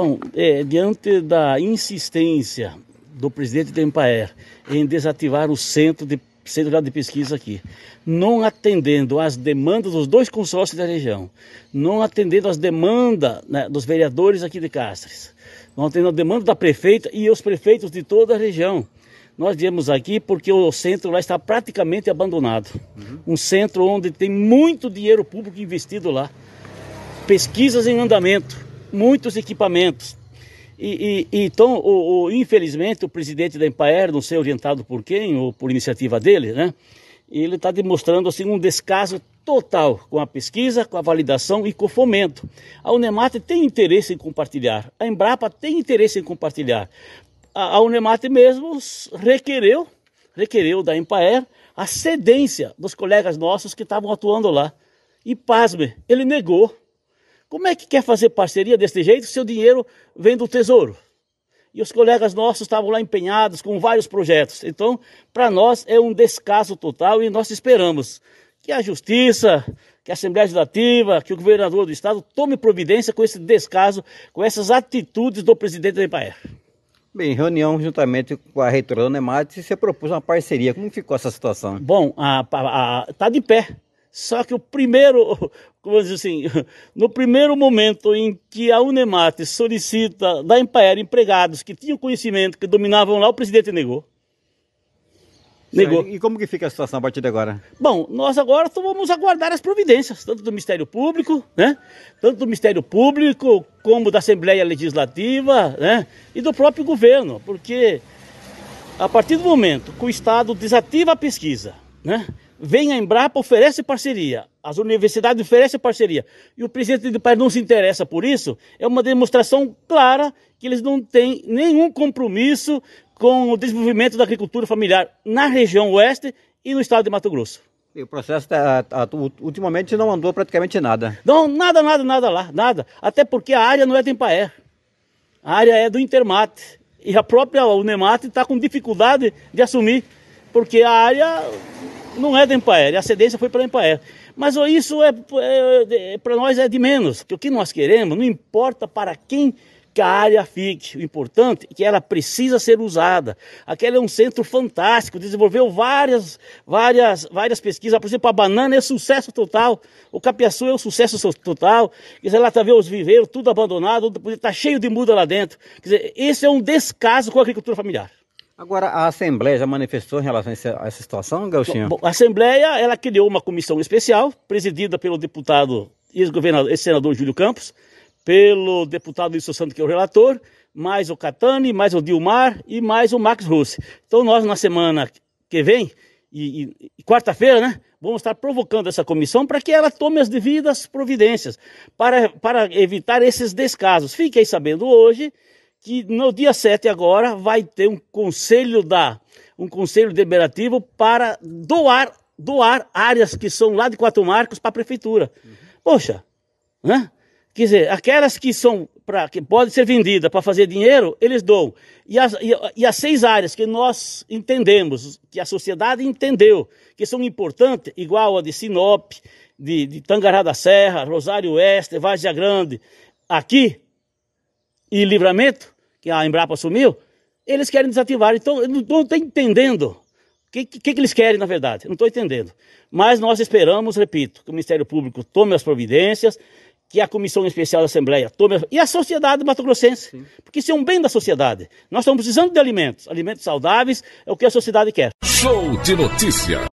Bom, é, diante da insistência do presidente do Empaer em desativar o centro de centro de pesquisa aqui, não atendendo às demandas dos dois consórcios da região, não atendendo às demandas né, dos vereadores aqui de Castres, não atendendo à demanda da prefeita e os prefeitos de toda a região. Nós viemos aqui porque o centro lá está praticamente abandonado. Uhum. Um centro onde tem muito dinheiro público investido lá. Pesquisas em andamento muitos equipamentos. E, e, então, o, o, infelizmente, o presidente da Empire, não sei orientado por quem ou por iniciativa dele, né? Ele está demonstrando assim um descaso total com a pesquisa, com a validação e com o fomento. A Unemate tem interesse em compartilhar, a Embrapa tem interesse em compartilhar. A, a Unemate mesmo requereu, requereu da Empire a cedência dos colegas nossos que estavam atuando lá. E pasme, ele negou. Como é que quer fazer parceria desse jeito se o dinheiro vem do Tesouro? E os colegas nossos estavam lá empenhados com vários projetos. Então, para nós é um descaso total e nós esperamos que a Justiça, que a Assembleia Legislativa, que o governador do Estado tome providência com esse descaso, com essas atitudes do presidente da IPAER. Bem, reunião juntamente com a reitora Dona né, Emate, você propôs uma parceria. Como ficou essa situação? Bom, está de pé só que o primeiro, como diz assim, no primeiro momento em que a Unemate solicita da Empaera empregados que tinham conhecimento, que dominavam lá, o presidente negou. Negou. E como que fica a situação a partir de agora? Bom, nós agora vamos aguardar as providências, tanto do Ministério Público, né? Tanto do Ministério Público, como da Assembleia Legislativa, né? E do próprio governo, porque a partir do momento que o Estado desativa a pesquisa, né? Vem a Embrapa, oferece parceria. As universidades oferecem parceria. E o presidente do país não se interessa por isso. É uma demonstração clara que eles não têm nenhum compromisso com o desenvolvimento da agricultura familiar na região oeste e no estado de Mato Grosso. E o processo tá, tá, ultimamente não andou praticamente nada. Não, nada, nada, nada lá, nada. Até porque a área não é do Empaé. A área é do Intermate. E a própria Unemate está com dificuldade de assumir, porque a área não é da Empaer, a cedência foi para a Empaer. Mas isso é, é, é para nós é de menos, que o que nós queremos não importa para quem que a área fique. O importante é que ela precisa ser usada. Aquela é um centro fantástico, desenvolveu várias, várias, várias pesquisas. Por exemplo, a banana é sucesso total, o capiaçu é um sucesso total. Quer dizer, lá está vendo os viveiros, tudo abandonado, está cheio de muda lá dentro. Quer dizer, esse é um descaso com a agricultura familiar. Agora, a Assembleia já manifestou em relação a essa situação, Gauchinho? a Assembleia, ela criou uma comissão especial, presidida pelo deputado ex-governador, ex-senador Júlio Campos, pelo deputado Wilson Santos, que é o relator, mais o Catani, mais o Dilmar e mais o Max Russi. Então nós, na semana que vem, e, e, e quarta-feira, né, vamos estar provocando essa comissão para que ela tome as devidas providências, para, para evitar esses descasos. Fiquei sabendo hoje que no dia 7 agora vai ter um conselho da um conselho deliberativo para doar doar áreas que são lá de Quatro Marcos para a prefeitura. Uhum. Poxa, né? Quer dizer, aquelas que são para que podem ser vendidas para fazer dinheiro, eles doam. E as, e, e as seis áreas que nós entendemos, que a sociedade entendeu, que são importantes, igual a de Sinop, de, de Tangará da Serra, Rosário Oeste, Várzea Grande, aqui e Livramento, que a Embrapa assumiu, eles querem desativar. Então, eu não estou entendendo o que, que, que, eles querem, na verdade. Não estou entendendo. Mas nós esperamos, repito, que o Ministério Público tome as providências, que a Comissão Especial da Assembleia tome as... e a sociedade mato porque isso é um bem da sociedade. Nós estamos precisando de alimentos, alimentos saudáveis é o que a sociedade quer. Show de notícia.